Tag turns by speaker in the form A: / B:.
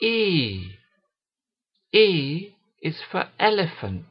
A: E. E is for elephant.